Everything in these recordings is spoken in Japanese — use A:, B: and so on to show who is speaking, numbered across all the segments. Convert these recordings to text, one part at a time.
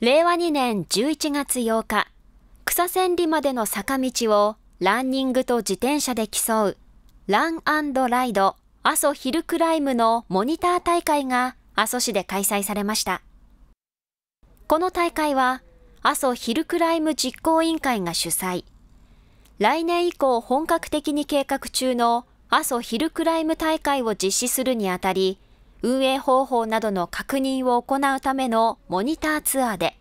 A: 令和2年11月8日、草千里までの坂道をランニングと自転車で競う、ランライド阿蘇ヒルクライムのモニター大会が阿蘇市で開催されました。この大会は、阿蘇ヒルクライム実行委員会が主催。来年以降本格的に計画中の阿蘇ヒルクライム大会を実施するにあたり、運営方法などの確認を行うためのモニターツアーで、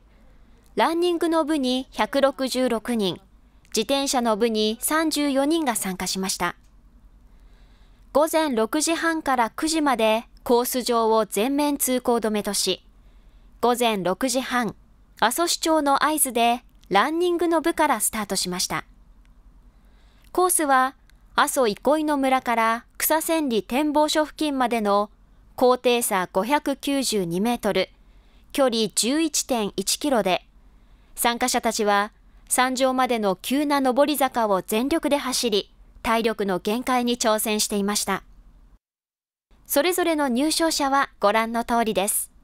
A: ランニングの部に166人、自転車の部に34人が参加しました。午前6時半から9時までコース上を全面通行止めとし、午前6時半、阿蘇市長の合図でランニングの部からスタートしました。コースは阿蘇憩いの村から草千里展望所付近までの高低差592メートル、距離11.1キロで、参加者たちは山上までの急な上り坂を全力で走り、体力の限界に挑戦していました。それぞれの入賞者はご覧の通りです。